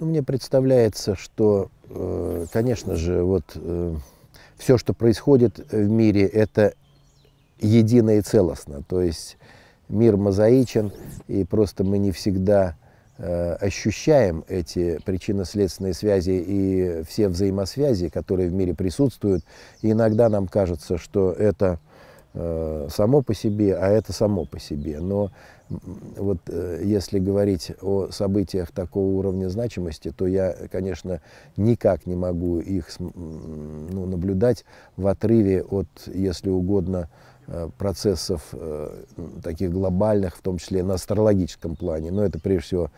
Ну, мне представляется, что, э, конечно же, вот э, все, что происходит в мире, это едино и целостно. То есть мир мозаичен, и просто мы не всегда э, ощущаем эти причинно-следственные связи и все взаимосвязи, которые в мире присутствуют. И иногда нам кажется, что это Э, само по себе, а это само по себе. Но вот э, если говорить о событиях такого уровня значимости, то я, конечно, никак не могу их ну, наблюдать в отрыве от, если угодно, э, процессов таких глобальных, в том числе на астрологическом плане. Но это прежде всего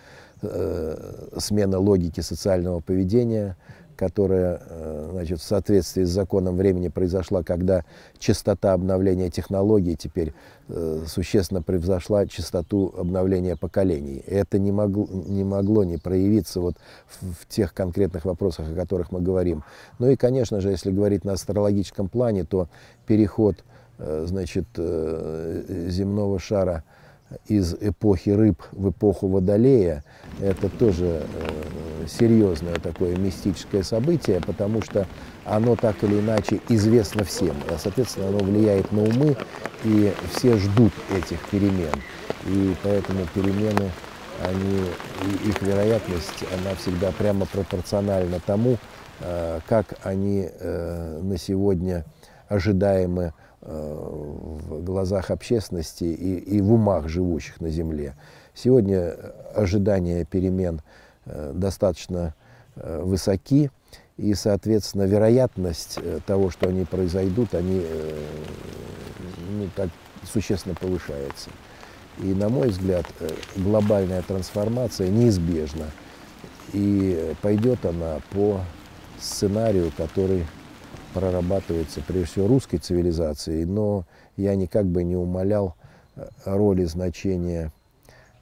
смена логики социального поведения, которая э, значит, в соответствии с законом времени произошла, когда частота обновления технологий теперь э, существенно превзошла частоту обновления поколений. Это не могло не, могло не проявиться вот в, в тех конкретных вопросах, о которых мы говорим. Ну и, конечно же, если говорить на астрологическом плане, то переход э, значит, земного шара – из эпохи рыб в эпоху водолея, это тоже э, серьезное такое мистическое событие, потому что оно так или иначе известно всем. И, а, соответственно, оно влияет на умы, и все ждут этих перемен. И поэтому перемены, они, их вероятность, она всегда прямо пропорциональна тому, э, как они э, на сегодня ожидаемы э, в глазах общественности и, и в умах живущих на Земле. Сегодня ожидания перемен э, достаточно э, высоки, и, соответственно, вероятность того, что они произойдут, они ну, так существенно повышается. И, на мой взгляд, глобальная трансформация неизбежна. И пойдет она по сценарию, который прорабатывается прежде всего русской цивилизацией, но я никак бы не умалял э, роли, значения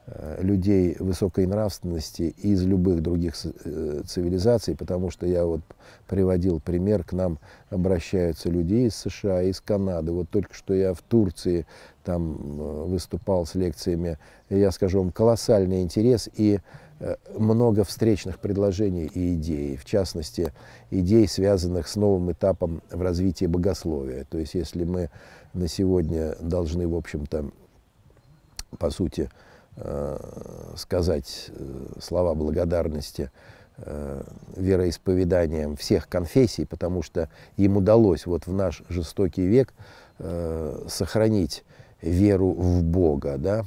э, людей высокой нравственности из любых других э, цивилизаций, потому что я вот приводил пример, к нам обращаются люди из США, из Канады. Вот только что я в Турции там выступал с лекциями, я скажу вам, колоссальный интерес и Э, много встречных предложений и идей, в частности, идей, связанных с новым этапом в развитии богословия. То есть, если мы на сегодня должны, в общем-то, по сути, э, сказать э, слова благодарности вероисповеданиям всех конфессий, потому что им удалось вот в наш жестокий век сохранить веру в Бога, да,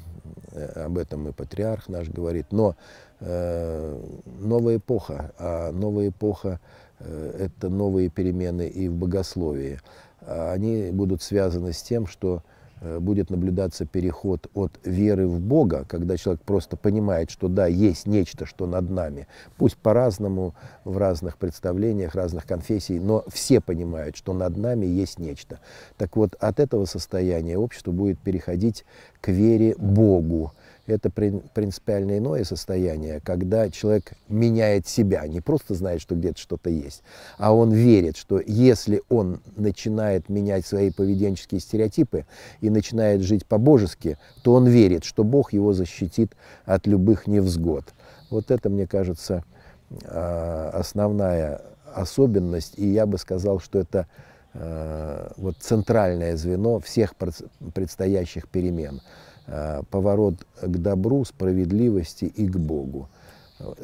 Э, об этом и патриарх наш говорит. Но э, новая эпоха, а новая эпоха э, – это новые перемены и в богословии. А они будут связаны с тем, что Э, будет наблюдаться переход от веры в Бога, когда человек просто понимает, что да, есть нечто, что над нами, пусть по-разному, в разных представлениях, разных конфессий, но все понимают, что над нами есть нечто. Так вот, от этого состояния общество будет переходить к вере Богу, это принципиально иное состояние, когда человек меняет себя, не просто знает, что где-то что-то есть, а он верит, что если он начинает менять свои поведенческие стереотипы и начинает жить по-божески, то он верит, что Бог его защитит от любых невзгод. Вот это, мне кажется, а, основная особенность, и я бы сказал, что это а, вот центральное звено всех предстоящих перемен. Э, поворот к добру, справедливости и к Богу.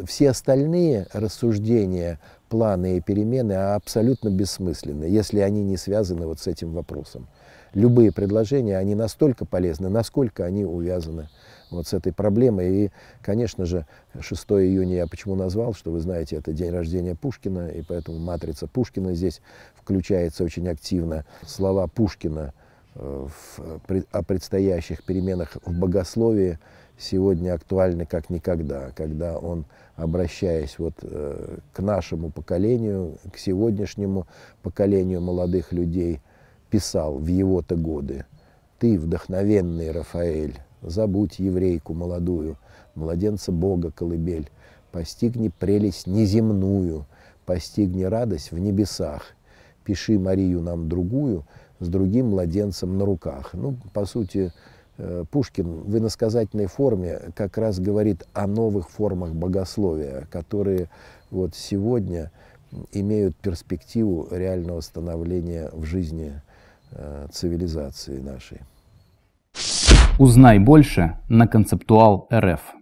Все остальные рассуждения, планы и перемены абсолютно бессмысленны, если они не связаны вот с этим вопросом. Любые предложения, они настолько полезны, насколько они увязаны вот с этой проблемой. И, конечно же, 6 июня я почему назвал, что вы знаете, это день рождения Пушкина, и поэтому матрица Пушкина здесь включается очень активно. Слова Пушкина Э, о предстоящих переменах в богословии сегодня актуальны как никогда, когда он, обращаясь вот э, к нашему поколению, к сегодняшнему поколению молодых людей, писал в его-то годы «Ты, вдохновенный Рафаэль, забудь еврейку молодую, младенца Бога колыбель, постигни прелесть неземную, постигни радость в небесах, пиши Марию нам другую, с другим младенцем на руках. Ну, по сути, э, Пушкин в иносказательной форме как раз говорит о новых формах богословия, которые вот сегодня имеют перспективу реального становления в жизни э, цивилизации нашей. Узнай больше на концептуал РФ.